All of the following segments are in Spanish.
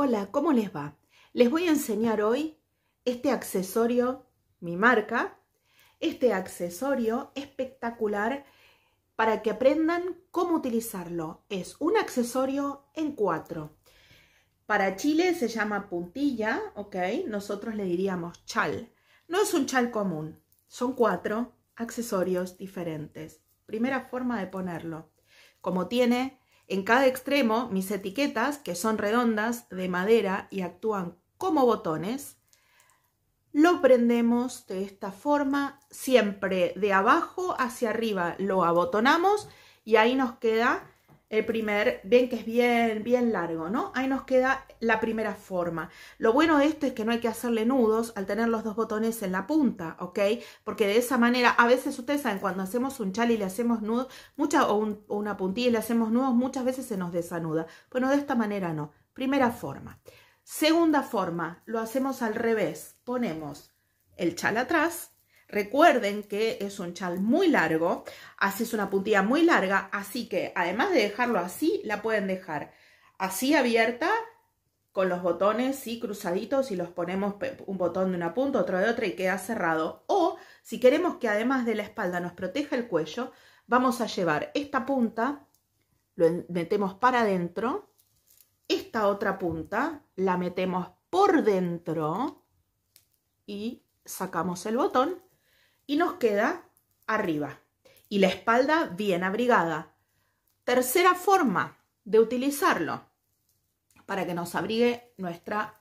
Hola, ¿cómo les va? Les voy a enseñar hoy este accesorio, mi marca, este accesorio espectacular para que aprendan cómo utilizarlo. Es un accesorio en cuatro. Para Chile se llama puntilla, ¿ok? Nosotros le diríamos chal. No es un chal común, son cuatro accesorios diferentes. Primera forma de ponerlo. Como tiene en cada extremo, mis etiquetas, que son redondas, de madera y actúan como botones, lo prendemos de esta forma, siempre de abajo hacia arriba lo abotonamos y ahí nos queda el primer, ven que es bien, bien largo, ¿no? Ahí nos queda la primera forma. Lo bueno de esto es que no hay que hacerle nudos al tener los dos botones en la punta, ¿ok? Porque de esa manera, a veces ustedes saben, cuando hacemos un chal y le hacemos nudos, mucha, o, o una puntilla y le hacemos nudos, muchas veces se nos desanuda. Bueno, de esta manera no. Primera forma. Segunda forma, lo hacemos al revés. Ponemos el chal atrás Recuerden que es un chal muy largo, así es una puntilla muy larga, así que además de dejarlo así, la pueden dejar así abierta, con los botones y cruzaditos y los ponemos un botón de una punta, otro de otra y queda cerrado. O si queremos que además de la espalda nos proteja el cuello, vamos a llevar esta punta, lo metemos para adentro, esta otra punta la metemos por dentro y sacamos el botón y nos queda arriba y la espalda bien abrigada. Tercera forma de utilizarlo para que nos abrigue nuestra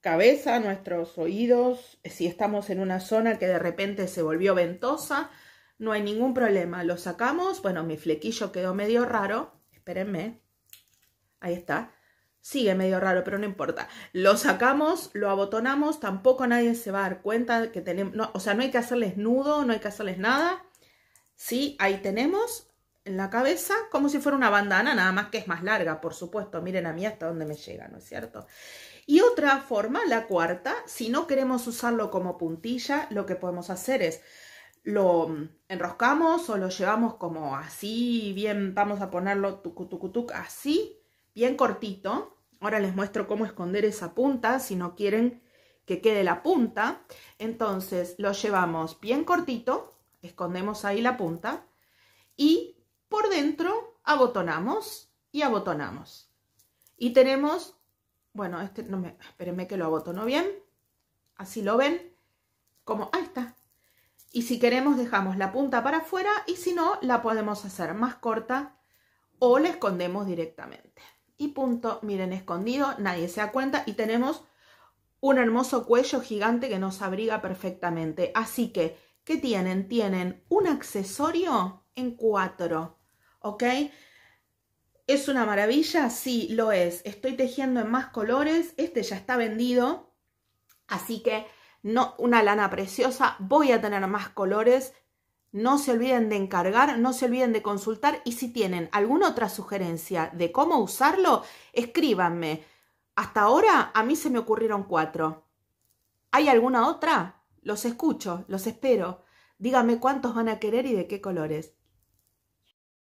cabeza, nuestros oídos. Si estamos en una zona que de repente se volvió ventosa, no hay ningún problema. Lo sacamos. Bueno, mi flequillo quedó medio raro. Espérenme. Ahí está. Sigue medio raro, pero no importa. Lo sacamos, lo abotonamos, tampoco nadie se va a dar cuenta que tenemos... o sea, no hay que hacerles nudo, no hay que hacerles nada. Sí, ahí tenemos en la cabeza como si fuera una bandana, nada más que es más larga, por supuesto. Miren a mí hasta dónde me llega, ¿no es cierto? Y otra forma, la cuarta, si no queremos usarlo como puntilla, lo que podemos hacer es lo enroscamos o lo llevamos como así, bien, vamos a ponerlo tucutucutuc así, bien cortito. Ahora les muestro cómo esconder esa punta si no quieren que quede la punta. Entonces lo llevamos bien cortito, escondemos ahí la punta y por dentro abotonamos y abotonamos. Y tenemos, bueno, este no me, espérenme que lo abotono bien, así lo ven, como, ahí está. Y si queremos dejamos la punta para afuera y si no la podemos hacer más corta o la escondemos directamente y punto. Miren, escondido, nadie se da cuenta y tenemos un hermoso cuello gigante que nos abriga perfectamente. Así que, ¿qué tienen? Tienen un accesorio en cuatro, ¿ok? ¿Es una maravilla? Sí, lo es. Estoy tejiendo en más colores. Este ya está vendido. Así que no, una lana preciosa. Voy a tener más colores. No se olviden de encargar, no se olviden de consultar y si tienen alguna otra sugerencia de cómo usarlo, escríbanme. Hasta ahora a mí se me ocurrieron cuatro. ¿Hay alguna otra? Los escucho, los espero. Dígame cuántos van a querer y de qué colores.